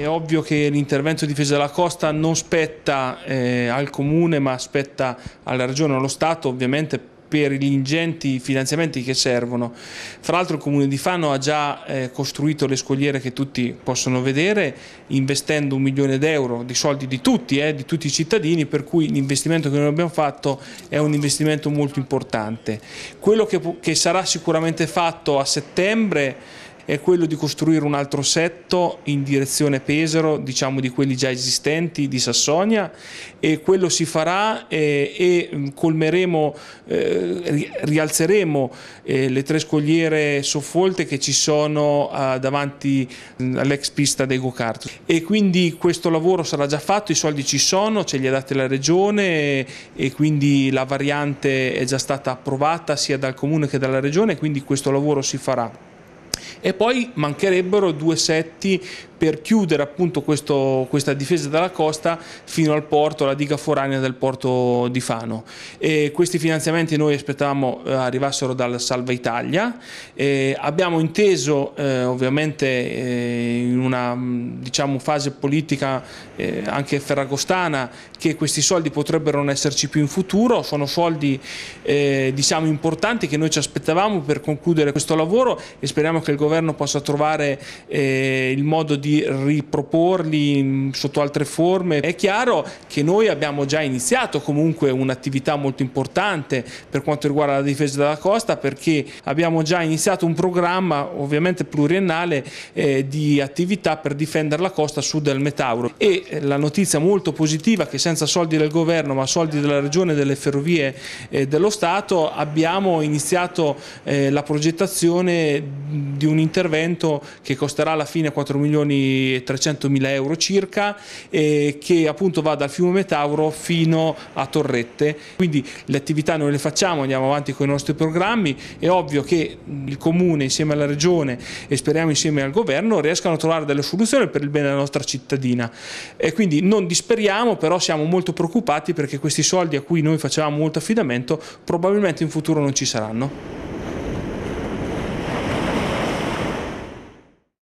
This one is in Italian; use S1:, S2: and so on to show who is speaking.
S1: È ovvio che l'intervento di difesa della costa non spetta eh, al Comune ma spetta alla Regione, allo Stato ovviamente per gli ingenti finanziamenti che servono. Fra l'altro il Comune di Fano ha già eh, costruito le scogliere che tutti possono vedere investendo un milione d'euro di soldi di tutti, eh, di tutti i cittadini, per cui l'investimento che noi abbiamo fatto è un investimento molto importante. Quello che, che sarà sicuramente fatto a settembre è quello di costruire un altro setto in direzione Pesaro, diciamo di quelli già esistenti di Sassonia e quello si farà eh, e, e mm, colmeremo, eh, rialzeremo eh, le tre scogliere soffolte che ci sono eh, davanti mm, all'ex pista dei go-kart e quindi questo lavoro sarà già fatto, i soldi ci sono, ce li ha dati la regione e, e quindi la variante è già stata approvata sia dal comune che dalla regione quindi questo lavoro si farà e poi mancherebbero due setti per chiudere appunto questo, questa difesa dalla costa fino al porto, alla diga foranea del porto di Fano. E questi finanziamenti noi aspettavamo eh, arrivassero dal Salva Italia, e abbiamo inteso eh, ovviamente eh, in una mm, diciamo, fase politica eh, anche ferragostana che questi soldi potrebbero non esserci più in futuro, sono soldi eh, diciamo, importanti che noi ci aspettavamo per concludere questo lavoro e speriamo che il governo governo possa trovare eh, il modo di riproporli in, sotto altre forme. È chiaro che noi abbiamo già iniziato comunque un'attività molto importante per quanto riguarda la difesa della costa perché abbiamo già iniziato un programma ovviamente pluriennale eh, di attività per difendere la costa sud del Metauro e eh, la notizia molto positiva è che senza soldi del governo ma soldi della regione, delle ferrovie e eh, dello Stato abbiamo iniziato eh, la progettazione di un un intervento che costerà alla fine 4 milioni e 300 mila euro circa e eh, che appunto va dal fiume Metauro fino a Torrette. Quindi le attività noi le facciamo, andiamo avanti con i nostri programmi, è ovvio che il Comune insieme alla Regione e speriamo insieme al Governo riescano a trovare delle soluzioni per il bene della nostra cittadina e quindi non disperiamo però siamo molto preoccupati perché questi soldi a cui noi facevamo molto affidamento probabilmente in futuro non ci saranno.